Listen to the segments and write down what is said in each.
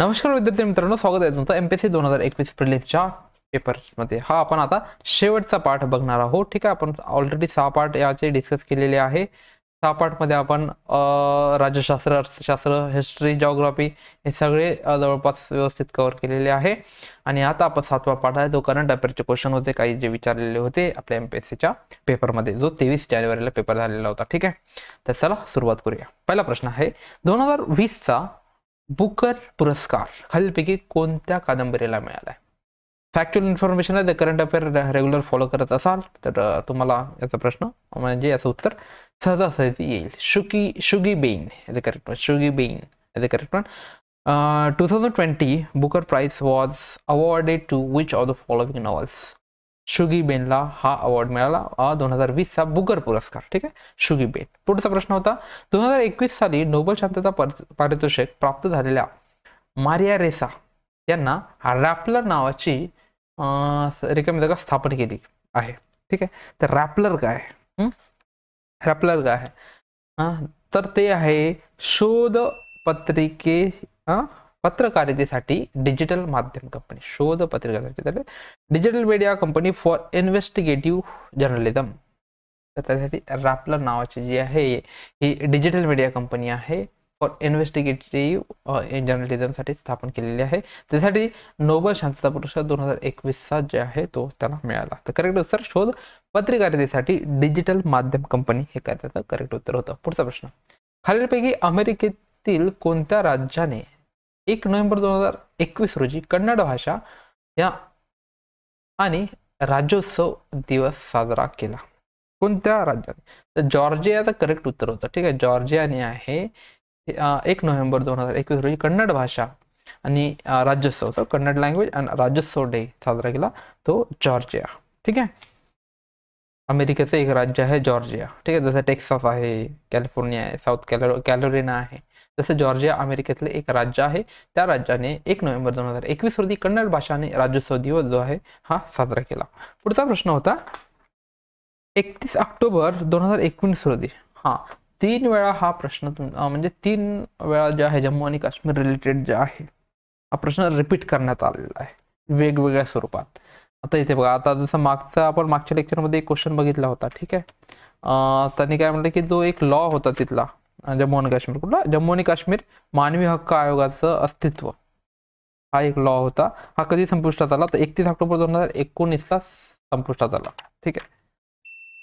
नमस्कार विद्यार्थी मित्रांनो स्वागत आहे तुमचं एमपीएससी दोन हजार एकवीस प्रिलिम्सच्या पेपरमध्ये हा आपण आता शेवटचा पाठ बघणार आहोत ठीक आहे आपण ऑलरेडी सहा पाठ याचे डिस्कस केलेले आहे सहा पाठमध्ये आपण राज्यशास्त्र अर्थशास्त्र हिस्ट्री जॉग्राफी हे सगळे जवळपास व्यवस्थित कव्हर केलेले आहे आणि आता आपण सातवा पाठ आहे जो करंट अफेअरचे क्वेश्चन होते काही जे विचारलेले होते आपल्या एम पी एस सीच्या पेपरमध्ये जो तेवीस जानेवारीला पेपर झालेला होता ठीक आहे तर चला सुरुवात करूया पहिला प्रश्न आहे दोन हजार वीसचा बुकर पुरस्कार खालीलपैकी कोणत्या कादंबरीला मिळाला आहे फॅक्च्युअल इन्फॉर्मेशन आहे the current affair regular follow करत असाल तर तुम्हाला याचा प्रश्न म्हणजे याचं उत्तर सहजासहजी येईल Shuggie Shuggie Bain as a correct Shuggie Bain as a correct two thousand twenty Booker Prize was awarded to which of the following novels शुगी बेनला हा अवॉर्ड मिळाला दोन हजार वीसचा बुगर पुरस्कार ठीक आहे शुगी बेन पुढचा प्रश्न होता दोन हजार एकवीस साली नोबल शांतता पारितोषिक प्राप्त झालेल्या मारिया रेसा यांना रॅपलर नावाची रिकामी स्थापन केली आहे ठीक आहे तर रॅपलर काय रॅपलर काय आहे तर ते आहे शोध पत्रिके पत्रकारितेसाठी डिजिटल माध्यम कंपनी शोध पत्रकारितेसाठी digital media company for investigative journalism तर त्यासाठी रॅपलर नावाची जी आहे ही डिजिटल मीडिया कंपनी आहे फॉर इन्व्हेस्टिगेटिव्ह जर्नलिझमसाठी स्थापन केलेली आहे त्यासाठी नोबल शांतता पुरस्कार दोन हजार एकवीसचा जे आहे तो त्यांना मिळाला तर करेक्ट उत्तर शोध पत्रकारितेसाठी डिजिटल माध्यम कंपनी हे करायचं करेक्ट उत्तर होतं पुढचा प्रश्न खालीलपैकी अमेरिकेतील कोणत्या राज्याने एक नोव्हेंबर दोन हजार एकवीस रोजी कन्नड भाषा या आणि राज्योत्सव दिवस साजरा केला कोणत्या राज्यात तर जॉर्जियाचं करेक्ट उत्तर होतं ठीक आहे जॉर्जियाने आहे एक नोव्हेंबर दोन हजार एकवीस रोजी कन्नड भाषा आणि राज्योत्सव कन्नड लँग्वेज आणि राज्योत्सव डे साजरा केला तो जॉर्जिया ठीक आहे अमेरिकेचं एक राज्य आहे जॉर्जिया ठीक आहे जसं टेक्सास आहे कॅलिफोर्निया आहे साऊथ कॅलो कॅलोरिना आहे जसं जॉर्जिया अमेरिकेतले एक राज्य आहे त्या राज्याने एक नोव्हेंबर दोन हजार एकवीस रोजी कन्नड भाषाने राज्योत्सव दिवस जो आहे हा साजरा केला पुढचा प्रश्न होता एकतीस ऑक्टोबर दोन हजार एकोणीस रोजी हा तीन वेळा हा प्रश्न म्हणजे तीन वेळा जे आहे जम्मू आणि काश्मीर रिलेटेड जे आहे हा प्रश्न रिपीट करण्यात आलेला आहे वेगवेगळ्या स्वरूपात आता इथे बघा आता जसं मागचा आपण मागच्या लेक्चरमध्ये एक क्वेश्चन बघितला होता ठीक आहे त्यांनी काय म्हटलं की जो एक लॉ होता तिथला जम्मू आणि काश्मीर कुठला जम्मू आणि काश्मीर मानवी हक्क आयोगाचं अस्तित्व हा एक लॉ होता हा कधी संपुष्टात आला तर एकतीस ऑक्टोबर दोन हजार एकोणीसला संपुष्टात आला ठीक आहे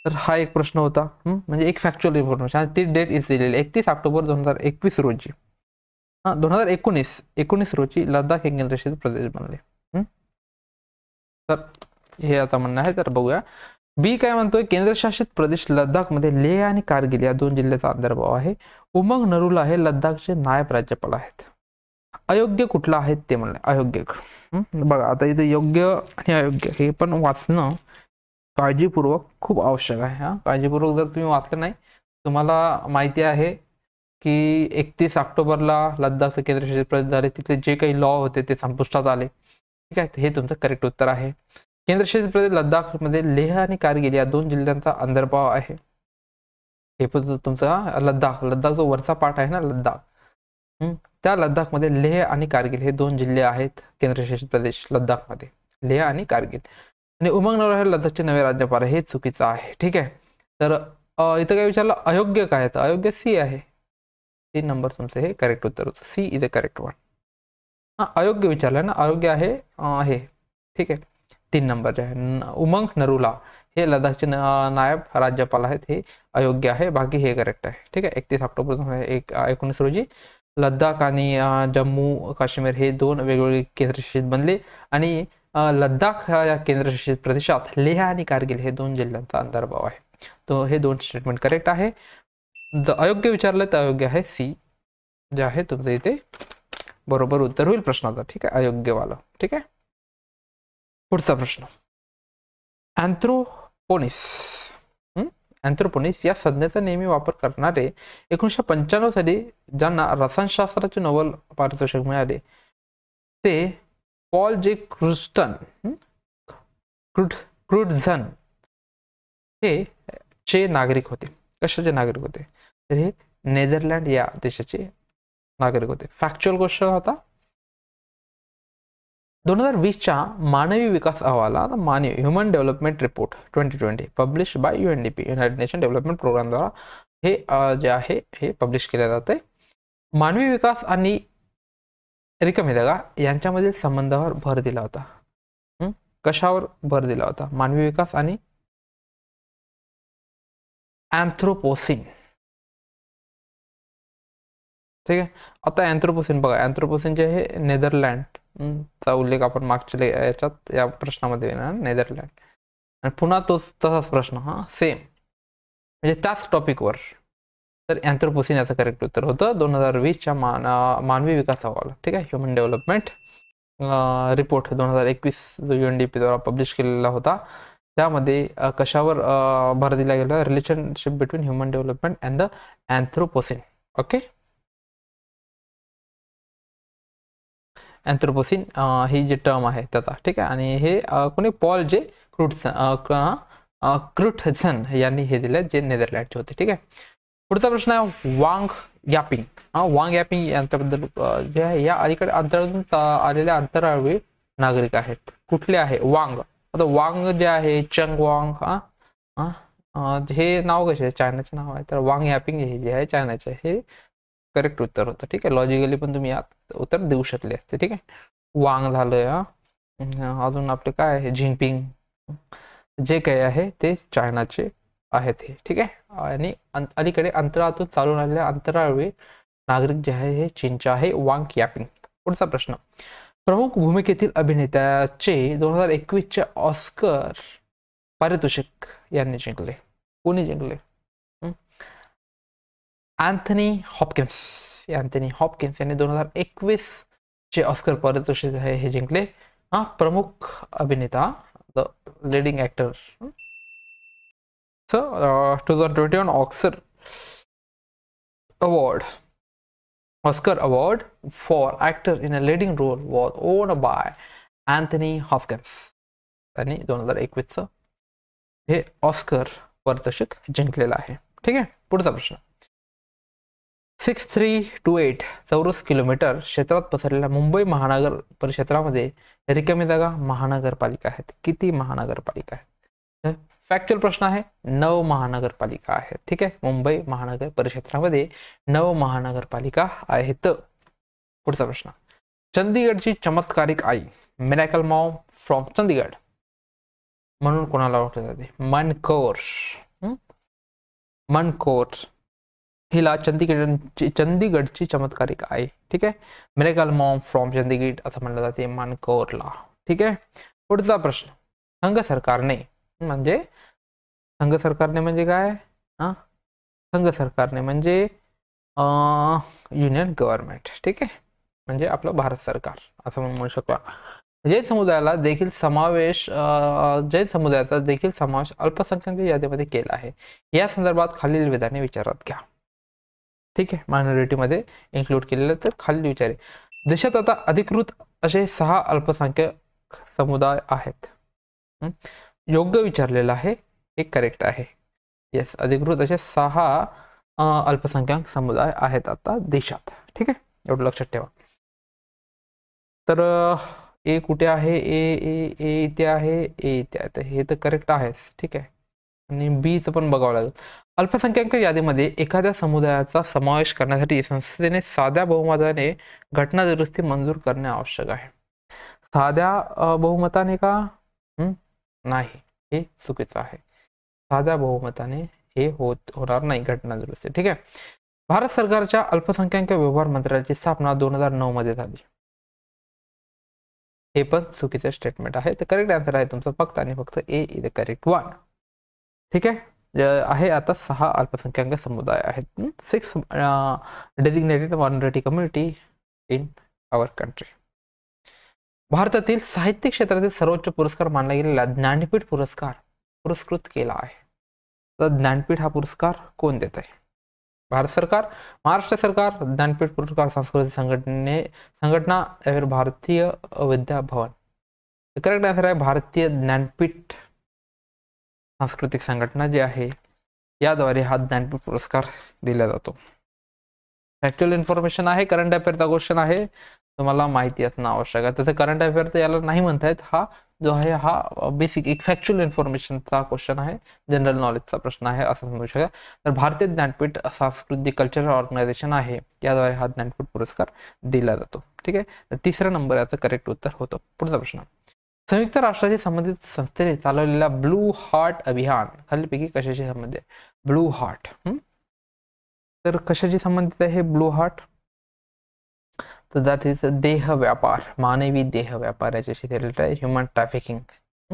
तर हा एक प्रश्न होता म्हणजे एक फॅक्च्युअल इन्फॉर्मेशन ती डेट इज दिलेली एकतीस ऑक्टोबर दोन हजार एकवीस रोजी हा दोन हजार एकोणीस एकोणीस रोजी लडाख हे केंद्रशासित प्रदेश बनले तर हे आता म्हणणं आहे तर बघूया बी काय म्हणतोय केंद्रशासित प्रदेश लद्दाखमध्ये लेह आणि कारगिल या दोन जिल्ह्याचा अंतर्भाव आहे उमंग नरुला हे लद्दाखचे नायब राज्यपाल आहेत अयोग्य कुठला आहे ते म्हणले अयोग्य बघा आता इथे योग्य आणि अयोग्य हे पण वाचणं काळजीपूर्वक खूप आवश्यक आहे हा काळजीपूर्वक जर तुम्ही वाचलं नाही तुम्हाला माहिती आहे की एकतीस ऑक्टोबरला लद्दाखचं केंद्रशासित प्रदेश झाले तिथले जे काही लॉ होते ते संपुष्टात आले ठीक आहे हे तुमचं करेक्ट उत्तर आहे केंद्रशासित प्रदेश लद्दाखमध्ये लेह आणि कारगिल या दोन जिल्ह्यांचा अंधर्भाव आहे हे पण तुमचा लद्दाख लद्दाख जो वरचा पाठ आहे ना लद्दाख त्या मध्ये लेह आणि कारगिल हे दोन जिल्हे आहेत केंद्रशासित प्रदेश लद्दाखमध्ये लेह आणि कारगिल आणि उमंग हे लद्दाखचे नवे राज्यपाल हे चुकीचं आहे ठीक आहे तर इथं काय विचारलं अयोग्य काय तर अयोग्य सी आहे तीन नंबर तुमचं हे करेक्ट उत्तर होतं C is a correct one हा अयोग्य विचारलं ना अयोग्य आहे ठीक आहे तीन जे आहे उमंग नरुला हे लडाखचे नायब राज्यपाल आहेत हे अयोग्य आहे बाकी हे करेक्ट आहे ठीक आहे एकतीस ऑक्टोबर दोन हजार एक एकोणीस रोजी लद्दाख आणि जम्मू काश्मीर हे दोन वेगवेगळे केंद्रशासित बनले आणि लद्दाख या केंद्रशासित प्रदेशात लेह आणि कारगिल हे दोन जिल्ह्यांचा अंतर्भाव आहे तो हे दोन स्टेटमेंट करेक्ट आहे अयोग्य विचारलं तर अयोग्य आहे सी जे आहे तुमचं इथे बरोबर उत्तर होईल प्रश्नाचं ठीक आहे अयोग्यवालं ठीक आहे पुढचा प्रश्न अँथ्रोपोनिस अँथ्रोपोनिस या संज्ञेचा नेहमी वापर करणारे एकोणीसशे पंच्याण्णव साली ज्यांना रसायनशास्त्राचे नोबल पारितोषिक मिळाले ते पॉल जे क्रुस्टन क्रुड क्रुडझन हे चे नागरिक होते कशाचे नागरिक होते तर हे नेदरलँड या देशाचे नागरिक होते फॅक्च्युअल क्वेश्चन होता दोन हजार वीसच्या मानवी विकास अहवालात मानवी human development report twenty twenty publish by U N D P United Nation development प्रोग्रामद्वारा हे जे आहे हे पब्लिश केले जाते मानवी विकास आणि रिकामी जागा यांच्यामधील संबंधावर भर दिला होता कशावर भर दिला होता मानवी विकास आणि अँथ्रोपोसिन ठीक आहे आता अँथ्रोपोसिन बघा अँथ्रोपोसिन जे आहे नेदरलँड चा उल्लेख आपण मागच्या याच्यात या प्रश्नामध्ये येणार नेदरलँड आणि पुन्हा तोच तसाच प्रश्न हा सेम म्हणजे त्याच टॉपिकवर तर अँथ्रोपोसिन याचं करेक्ट उत्तर होतं दोन हजार वीसच्या मान मानवी विकास अहवाल ठीक आहे ह्युमन डेव्हलपमेंट रिपोर्ट दोन हजार एकवीस जो यू एन डी द्वारा पब्लिश केलेला होता त्यामध्ये कशावर भर दिला गेला relationship between human development and the Anthropocene okay Anthropocene ही जी टर्म आहे त्याचा ठीक आहे आणि हे कोणी पॉल जे क्रुटसन क्रुटझन यांनी हे दिले जे नेदरलँडचे होते ठीक आहे पुढचा प्रश्न आहे वांग यापिंग वांग यापिंग यांच्याबद्दल जे आहे या अलीकडे अंतरातून आलेले अंतराळवीर नागरिक आहेत कुठले आहे वांग आता वांग जे आहे चंग वांग हा हे नाव कसे आहे चायनाचे नाव आहे तर वांग यापिंग हे जे आहे चायनाचे हे करेक्ट उत्तर होतं ठीक आहे लॉजिकली पण तुम्ही यात उत्तर देऊ शकले असते ठीक आहे वांग झालं अजून आपले काय आहे झिंगपिंग जे काही आहे ते चायनाचे आहेत ते ठीक आहे आणि अलीकडे अंतराळातून चालून आलेल्या अंतराळवे नागरिक जे आहे हे चीनचे आहे वांग यापिंग पुढचा प्रश्न प्रमुख भूमिकेतील अभिनेत्याचे दोन हजार चे ऑस्कर पारितोषिक यांनी जिंकले कोणी जिंकले अँथनी हॉपकिन्स एंथनी हॉपकिंस यांनी दोन हजार एकवीस चे ऑस्कर पारितोषिक आहे हे जिंकले हा प्रमुख अभिनेता the leading two thousand twenty one ऑक्सर award Oscar award for actor in a uh, leading role was won by Anthony Hopkins. त्यांनी दोन हजार एकवीसचं हे ऑस्कर पारितोषिक जिंकलेलं आहे ठीक आहे पुढचा प्रश्न सिक्स थ्री टू एट चौरस किलोमीटर क्षेत्रात पसरलेल्या मुंबई महानगर परिक्षेत्रामध्ये रिकामी जागा महानगरपालिका आहेत किती महानगरपालिका आहे फॅक्च्युअल प्रश्न आहे नव महानगरपालिका आहे ठीक आहे मुंबई महानगर परिक्षेत्रामध्ये नव महानगरपालिका आहेत पुढचा प्रश्न चंदीगडची चमत्कारिक आई मिरॅकल मॉम फ्रॉम चंदीगड म्हणून कोणाला ओळखले जाते मनकोर मनकोर हिला चंदीगड चंदीगडची चमत्कारिक आहे ठीक आहे मिरेकल मॉम फ्रॉम चंदीगड असं म्हटलं जाते मानकौरला ठीक आहे पुढचा प्रश्न संघ सरकारने म्हणजे संघ सरकारने म्हणजे काय हां संघ सरकारने म्हणजे युनियन गव्हर्नमेंट ठीक आहे म्हणजे आपलं भारत सरकार असं म्हणू शकतो जैन समुदायाला देखील समावेश जैन समुदायाचा देखील समावेश अल्पसंख्याक यादीमध्ये केला आहे या संदर्भात खालील विधाने विचारात घ्या ठीक आहे मायनॉरिटीमध्ये इन्क्लूड केलेलं तर खाली विचारे देशात आता अधिकृत असे सहा अल्पसंख्यक समुदाय आहेत योग्य विचारलेलं आहे हे करेक्ट आहे येस अधिकृत असे सहा अल्पसंख्याक समुदाय आहेत आता देशात ठीक आहे एवढं लक्षात ठेवा तर ए कुठे आहे ए ए ए इथे आहे ए इथे आहे हे तर करेक्ट आहेच ठीक आहे आणि बीचं पण बघावं लागेल अल्पसंख्याक यादीमध्ये एखाद्या समुदायाचा समावेश करण्यासाठी संसदेने साध्या बहुमताने घटना दुरुस्ती मंजूर करणे आवश्यक आहे साध्या बहुमताने का नाही हे चुकीचं आहे साध्या बहुमताने हे होत होणार नाही घटना दुरुस्ती ठीक आहे भारत सरकारच्या अल्पसंख्याक व्यवहार मंत्रालयाची स्थापना दोन हजार नऊ मध्ये झाली हे पण चुकीचं स्टेटमेंट आहे तर करेक्ट आन्सर आहे तुमचं फक्त आणि फक्त ए इज करेक्ट वन ठीक आहे आहे आता सहा अल्पसंख्याक समुदाय आहेत six designated minority community in our country भारतातील साहित्य क्षेत्रातील सर्वोच्च पुरस्कार मानला गेलेला ज्ञानपीठ पुरस्कार पुरस्कृत केला आहे तर ज्ञानपीठ हा पुरस्कार कोण देत आहे भारत सरकार महाराष्ट्र सरकार ज्ञानपीठ पुरस्कार सांस्कृतिक संघटने संघटना या फिर भारतीय विद्या भवन करेक्ट आंसर है भारतीय ज्ञानपीठ सांस्कृतिक संघटना जी आहे याद्वारे हा ज्ञानपीठ पुरस्कार दिला जातो फॅक्च्युअल इन्फॉर्मेशन आहे करंट अफेअरचा क्वेश्चन आहे तुम्हाला माहिती असणं आवश्यक आहे तसं करंट अफेअर तर याला नाही म्हणतायत हा जो आहे हा बेसिक एक फॅक्च्युअल इन्फॉर्मेशनचा क्वेश्चन आहे जनरल नॉलेजचा प्रश्न आहे असं समजू शकता तर भारतीय ज्ञानपीठ सांस्कृतिक कल्चरल ऑर्गनायझेशन आहे याद्वारे हा ज्ञानपीठ पुरस्कार दिला जातो ठीक आहे तर तिसरा नंबर याचं करेक्ट उत्तर होतं पुढचा प्रश्न संयुक्त राष्ट्राशी संबंधित संस्थेने चालवलेला ब्लू हार्ट अभियान खालीपैकी कशाशी संबंधित आहे ब्लू हार्ट तर कशाशी संबंधित आहे ब्लू हार्ट तर दॅट देह व्यापार मानवी देह व्यापार याच्याशी रिलेटेड आहे ह्युमन ट्रॅफिकिंग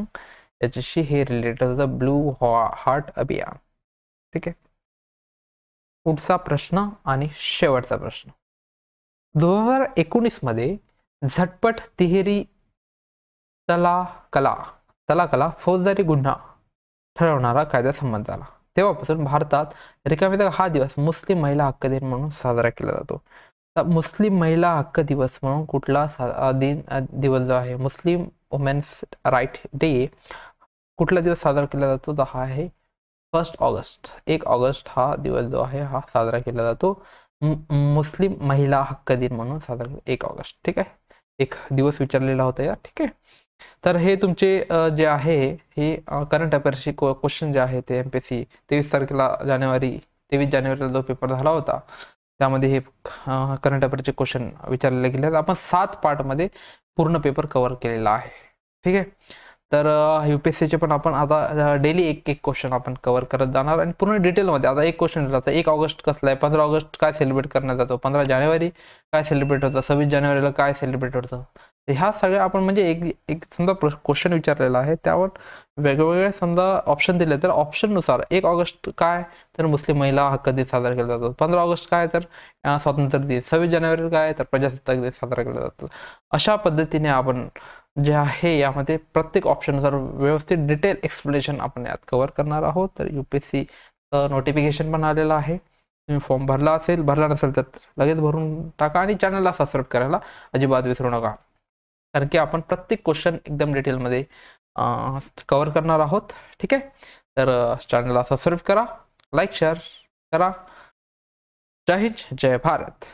याच्याशी हे रिलेटेड होतं ब्लू हार्ट अभियान ठीक आहे पुढचा प्रश्न आणि शेवटचा प्रश्न दोन हजार एकोणीसमध्ये झटपट तिहेरी तला कला तला कला फौजदारी गुन्हा ठरवणारा कायदा संमत झाला तेव्हापासून भारतात रिकामी हा दिवस मुस्लिम महिला हक्क दिन म्हणून साजरा केला जातो मुस्लिम महिला हक्क दिवस म्हणून कुठला दिन दिवस जो आहे मुस्लिम वुमेन्स राईट डे कुठला दिवस साजरा केला जातो तर हा आहे फर्स्ट ऑगस्ट एक ऑगस्ट हा दिवस जो आहे हा साजरा केला जातो मुस्लिम महिला हक्क दिन म्हणून साजरा एक ऑगस्ट ठीक आहे एक दिवस विचारलेला होता या ठीक आहे तर हे तुमचे जे आहे हे करंट अफेअर्सचे क्वेश्चन जे आहे ते एम पी एस सी तेवीस तारखेला जानेवारी तेवीस जानेवारीला जो पेपर झाला होता त्यामध्ये हे करंट अफेअरचे क्वेश्चन विचारले गेले आपण सात पार्टमध्ये पूर्ण पेपर कव्हर केलेला आहे ठीक आहे तर यू पी एस सीचे पण आपण आता डेली एक एक क्वेश्चन आपण कव्हर करत जाणार आणि पूर्ण डिटेलमध्ये आता एक क्वेश्चन जातं एक ऑगस्ट कसला आहे पंधरा ऑगस्ट काय सेलिब्रेट करण्यात जातो पंधरा जानेवारी काय सेलिब्रेट होतं सव्वीस जानेवारीला काय सेलिब्रेट होतं ह्या सगळ्या आपण म्हणजे एक एक समजा क्वेश्चन विचारलेला आहे त्यावर वेगवेगळे समजा ऑप्शन दिले तर ऑप्शननुसार एक ऑगस्ट काय तर मुस्लिम महिला हक्क दिन साजरा केला जातो पंधरा ऑगस्ट काय तर स्वातंत्र्य दिन सव्वीस जानेवारी काय तर प्रजासत्ताक दिन साजरा केला जातो अशा पद्धतीने आपण जे आहे यामध्ये प्रत्येक ऑप्शननुसार व्यवस्थित डिटेल एक्सप्लेनेशन आपण यात कव्हर करणार आहोत तर यू सी नोटिफिकेशन पण आलेलं आहे तुम्ही फॉर्म भरला असेल भरला नसेल तर लगेच भरून टाका आणि चॅनलला सबस्क्राईब करायला अजिबात विसरू नका कारण की आपण प्रत्येक क्वेश्चन एकदम डिटेलमध्ये कवर करणार आहोत ठीक आहे तर चॅनलला सबस्क्राईब करा लाईक शेअर करा जय हिंद जय भारत